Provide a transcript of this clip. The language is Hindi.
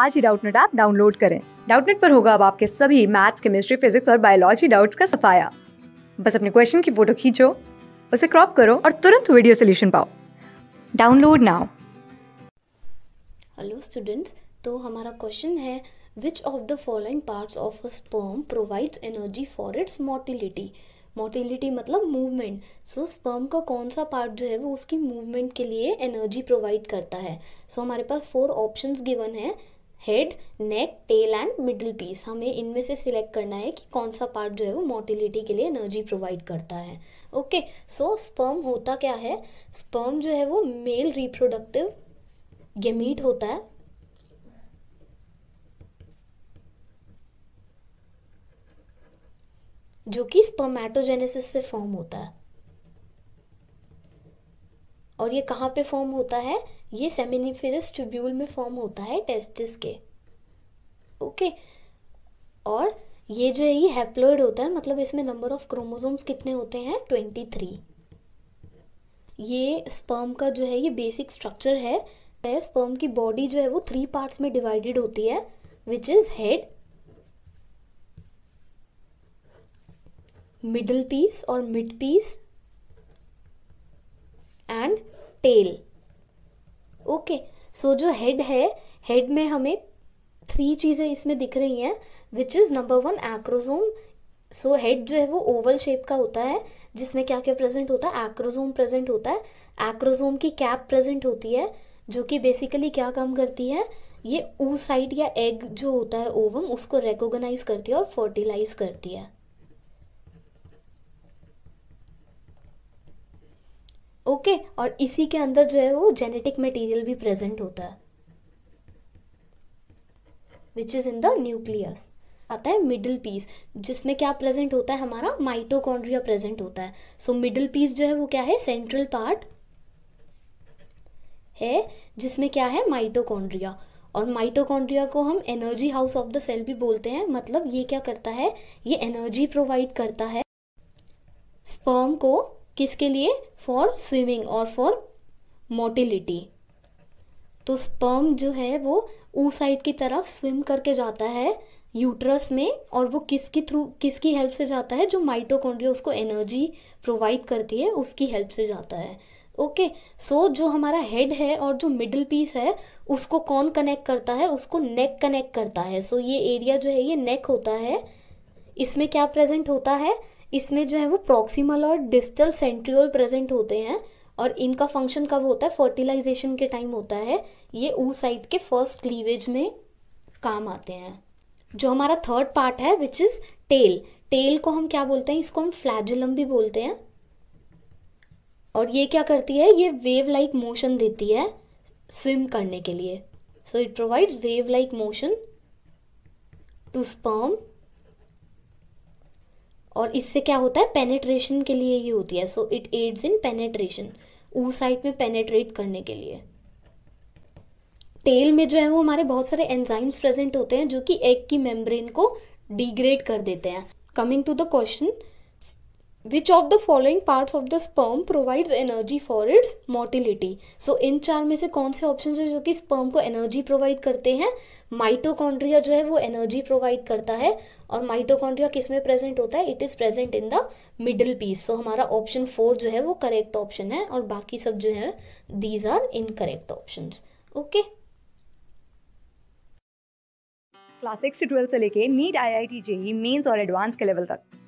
आज ही डाउटनेट ऐप डाउनलोड करें डाउटनेट पर होगा अब आपके सभी मैथ्स केमिस्ट्री फिजिक्स और बायोलॉजी डाउट्स का सफाया बस अपने क्वेश्चन की फोटो खींचो उसे क्रॉप करो और तुरंत वीडियो सोल्यूशन पाओ डाउनलोड नाउ हेलो स्टूडेंट्स तो हमारा क्वेश्चन है which of the following parts of a sperm provides energy for its motility motility मतलब मूवमेंट सो स्पर्म का कौन सा पार्ट जो है वो उसकी मूवमेंट के लिए एनर्जी प्रोवाइड करता है सो so, हमारे पास फोर ऑप्शंस गिवन है head neck tail and middle piece हमें इनमें से सिलेक्ट करना है कि कौन सा पार्ट जो है वो मोटिलिटी के लिए एनर्जी प्रोवाइड करता है ओके सो स्पर्म होता क्या है स्पर्म जो है वो मेल रिप्रोडक्टिव गेमीट होता है जो कि स्पर्मेटोजेनेसिस से फॉर्म होता है और ये कहाँ पे फॉर्म होता है ये सेमिनिफेरस ट्यूब्यूल में फॉर्म होता है टेस्टिस के ओके और ये जो है ये हैप्लोइड होता है मतलब इसमें नंबर ऑफ क्रोमोसोम्स कितने होते हैं ट्वेंटी थ्री ये स्पर्म का जो है ये बेसिक स्ट्रक्चर है स्पर्म की बॉडी जो है वो थ्री पार्ट्स में डिवाइडेड होती है which is head middle piece और mid piece tail okay so जो हेड है हेड में हमें थ्री चीज़ें इसमें दिख रही हैं which is number one acrosome so head जो है वो ओवल शेप का होता है जिसमें क्या क्या प्रेजेंट होता है एक्रोजोम प्रेजेंट होता है एक्रोजोम की कैप प्रेजेंट होती है जो कि बेसिकली क्या काम करती है ये ऊ साइड या एग जो होता है ओवम उसको रिकोगनाइज करती है और फर्टिलाइज करती है ओके और इसी के अंदर जो है वो जेनेटिक मटेरियल भी प्रेजेंट होता है which is in the nucleus आता है मिडिल पीस जिसमें क्या प्रेजेंट होता है हमारा माइटोकॉन्ड्रिया प्रेजेंट होता है सो मिडिल पीस जो है वो क्या है सेंट्रल पार्ट है जिसमें क्या है माइटोकॉन्ड्रिया और माइटोकॉन्ड्रिया को हम energy house of the cell भी बोलते हैं मतलब ये क्या करता है ये एनर्जी प्रोवाइड करता है स्पर्म को किसके लिए फॉर स्विमिंग और फॉर मोटिलिटी तो स्पर्म जो है वो ऊ साइड की तरफ स्विम करके जाता है यूट्रस में और वो किसकी थ्रू किसकी हेल्प से जाता है जो माइटोकॉन्ड्रिया उसको एनर्जी प्रोवाइड करती है उसकी हेल्प से जाता है ओके okay, सो so, जो हमारा हेड है और जो मिडिल पीस है उसको कौन कनेक्ट करता है उसको नेक कनेक्ट करता है सो so, ये एरिया जो है ये नेक होता है इसमें क्या प्रेजेंट होता है इसमें जो है वो प्रोक्सीमल और डिस्टल सेंट्रियोल प्रेजेंट होते हैं और इनका फंक्शन कब होता है फर्टिलाइजेशन के टाइम होता है ये ऊ साइड के फर्स्ट क्लीवेज में काम आते हैं जो हमारा थर्ड पार्ट है विच इज़ टेल टेल को हम क्या बोलते हैं इसको हम फ्लैजुलम भी बोलते हैं और ये क्या करती है ये वेव लाइक मोशन देती है स्विम करने के लिए so it provides wave like motion to sperm और इससे क्या होता है पेनेट्रेशन के लिए ये होती है so it aids in penetration ऊ साइड में पेनेट्रेट करने के लिए तेल में जो है वो हमारे बहुत सारे एंजाइम्स प्रेजेंट होते हैं जो कि एग की मेम्ब्रेन को डिग्रेड कर देते हैं coming to the question which of the following parts of the sperm provides energy for its motility so इन चार में से कौन से ऑप्शन है जो कि स्पर्म को एनर्जी प्रोवाइड करते हैं माइटोकॉन्ड्रिया जो है वो एनर्जी प्रोवाइड करता है और माइटोकॉन्ड्रिया किस में प्रेजेंट होता है it is present in the middle piece so हमारा ऑप्शन फोर जो है वो करेक्ट ऑप्शन है और बाकी सब जो है these are incorrect option okay class six से ट्वेल्थ से लेके NEET I I T JEE mains और एडवांस के लेवल तक